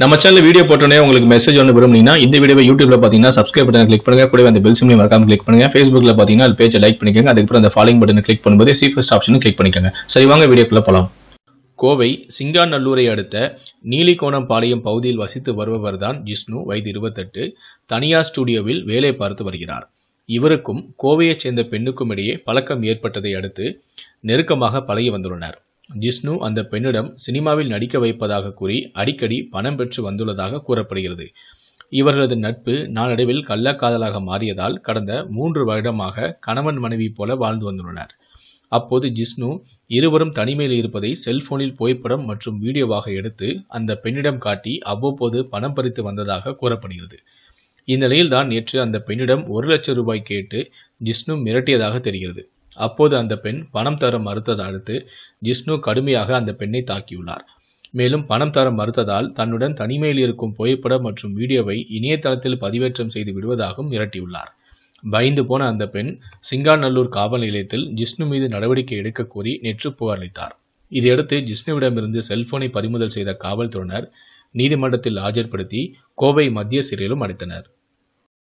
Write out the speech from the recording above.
நம்ம channel video போட்டோன்னே உங்களுக்கு மெசேஜ் ஒன்று விரும்புனீங்கன்னா இந்த வீடியோ யூடியூப்ல பார்த்தீங்கன்னா சப்ஸ்கிரைப் பட்டன் கிளிக் பண்ணுங்க கூட அந்த பெல் சிம்லையும் மறக்காம கிளிக் பண்ணுங்க ஃபேஸ்புக்ல பார்த்தீங்கன்னா அது பேஜை லைக் பண்ணிக்கோங்க அதுக்கப்புறம் அந்த ஃபாலோயிங் பட்டன் கிளிக் பண்ணும்போது சீஃபஸ்ட் ஆப்ஷனும் கிளிக் பண்ணிக்கோங்க சரி வாங்க வீடியோக்குள்ள போகலாம் கோவை சிங்காநல்லூரை அடுத்த நீலிகோணம் பாளையம் பகுதியில் வசித்து வருபவர் தான் ஜிஷ்ணு வயது இருபத்தெட்டு தனியார் ஸ்டுடியோவில் வேலை பார்த்து வருகிறார் இவருக்கும் கோவையைச் சேர்ந்த பெண்ணுக்கும் இடையே பழக்கம் ஏற்பட்டதை அடுத்து நெருக்கமாக பழகி வந்துள்ளனர் ஜிஷ்ணு அந்த பெண்ணிடம் சினிமாவில் நடிக்க வைப்பதாக கூறி அடிக்கடி பணம் பெற்று வந்துள்ளதாக கூறப்படுகிறது இவர்களது நட்பு நாளடைவில் கள்ளக்காதலாக மாறியதால் கடந்த மூன்று வருடமாக கணவன் மனைவி போல வாழ்ந்து வந்துள்ளனர் அப்போது ஜிஷ்ணு இருவரும் தனிமையில் இருப்பதை செல்போனில் புகைப்படம் மற்றும் வீடியோவாக எடுத்து அந்த பெண்ணிடம் காட்டி அவ்வப்போது பணம் பறித்து வந்ததாக கூறப்படுகிறது இந்நிலையில்தான் நேற்று அந்த பெண்ணிடம் ஒரு லட்சம் ரூபாய் கேட்டு ஜிஷ்ணு மிரட்டியதாக தெரிகிறது அப்போது அந்த பெண் பணம் தர மறுத்ததை அடுத்து ஜிஷ்ணு கடுமையாக அந்த பெண்ணை தாக்கியுள்ளார் மேலும் பணம் தர மறுத்ததால் தன்னுடன் தனிமையில் இருக்கும் புகைப்படம் மற்றும் வீடியோவை இணையதளத்தில் பதிவேற்றம் செய்து விடுவதாகவும் மிரட்டியுள்ளார் பயந்து போன அந்த பெண் சிங்காநல்லூர் காவல் நிலையத்தில் ஜிஷ்ணு மீது நடவடிக்கை எடுக்க கோரி நேற்று புகாரளித்தார் இதையடுத்து ஜிஷ்ணுவிடமிருந்து செல்போனை பறிமுதல் செய்த காவல்துறையினர் நீதிமன்றத்தில் ஆஜர்படுத்தி கோவை மத்திய சிறையிலும் அடைத்தனர்